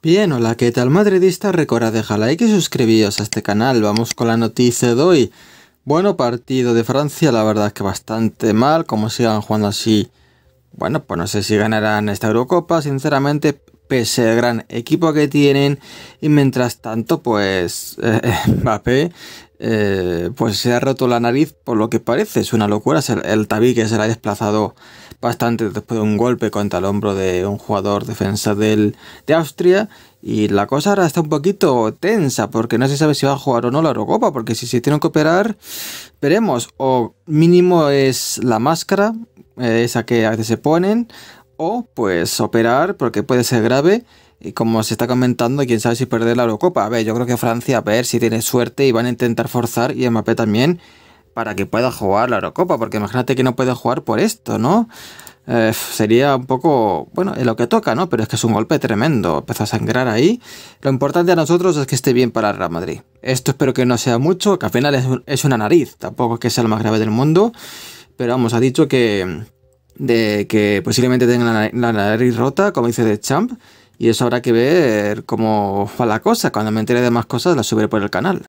Bien, hola, ¿qué tal madridista? Recordad dejar like y suscribiros a este canal. Vamos con la noticia de hoy. Bueno, partido de Francia, la verdad es que bastante mal, como sigan jugando así bueno, pues no sé si ganarán esta Eurocopa, sinceramente, pese al gran equipo que tienen. Y mientras tanto, pues eh, Mbappé eh, pues se ha roto la nariz por lo que parece. Es una locura. El, el tabique se le ha desplazado bastante después de un golpe contra el hombro de un jugador defensa del, de Austria. Y la cosa ahora está un poquito tensa porque no se sabe si va a jugar o no la Eurocopa. Porque si se tienen que operar, veremos. O mínimo es la máscara eh, esa que a veces se ponen, o pues operar porque puede ser grave. Y como se está comentando, quién sabe si perder la Eurocopa. A ver, yo creo que Francia, a ver si tiene suerte y van a intentar forzar y Mbappé también para que pueda jugar la Eurocopa, porque imagínate que no puede jugar por esto, ¿no? Eh, sería un poco, bueno, es lo que toca, ¿no? Pero es que es un golpe tremendo, empezó a sangrar ahí. Lo importante a nosotros es que esté bien para el Real Madrid. Esto espero que no sea mucho, que al final es, una nariz, tampoco es que sea lo más grave del mundo, pero vamos, ha dicho que, de que posiblemente tengan la, nariz rota, como dice de Champ, y eso habrá que ver cómo va la cosa. Cuando me entere de más cosas, la subiré por el canal.